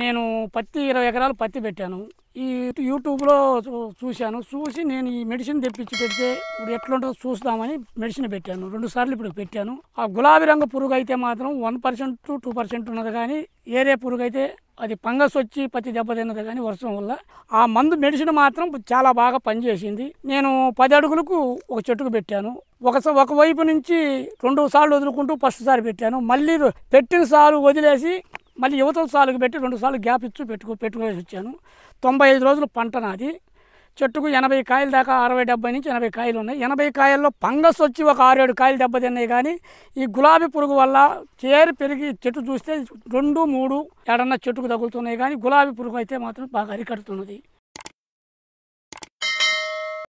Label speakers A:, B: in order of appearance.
A: నేను పత్తి ఇరవై ఎకరాలు పత్తి పెట్టాను ఈ యూట్యూబ్లో చూశాను చూసి నేను ఈ మెడిసిన్ తెప్పించి పెడితే ఇప్పుడు ఎట్లుంటుందో చూస్తామని మెడిసిన్ పెట్టాను రెండు సార్లు ఇప్పుడు పెట్టాను ఆ గులాబీ రంగు పురుగు అయితే మాత్రం one percent to two percent ఉన్నది కానీ ఏరే పురుగు అయితే అది ఫంగస్ వచ్చి పత్తి దెబ్బతిన్నది కానీ వర్షం వల్ల ఆ మందు మెడిసిన్ మాత్రం చాలా బాగా పనిచేసింది నేను పది అడుగులకు ఒక చెట్టుకు పెట్టాను ఒకసారి ఒకవైపు నుంచి రెండు సార్లు వదులుకుంటూ ఫస్ట్ సారి పెట్టాను మళ్ళీ పెట్టిన సార్లు వదిలేసి మళ్ళీ యువత సాలుకు పెట్టి రెండు సార్లు గ్యాప్ ఇచ్చి పెట్టుకు పెట్టుకునేసి వచ్చాను తొంభై ఐదు రోజులు పంట నాది చెట్టుకు ఎనభై కాయలు దాకా అరవై డెబ్బై నుంచి ఎనభై కాయలు ఉన్నాయి ఎనభై కాయల్లో ఫంగస్ వచ్చి ఒక ఆరు ఏడు కాయలు దెబ్బతిన్నాయి కానీ ఈ గులాబీ పురుగు వల్ల చేరి పెరిగి చెట్టు చూస్తే రెండు మూడు ఏడన్నా చెట్టుకు తగులుతున్నాయి కానీ గులాబీ పురుగు అయితే మాత్రం బాగా అరికడుతున్నది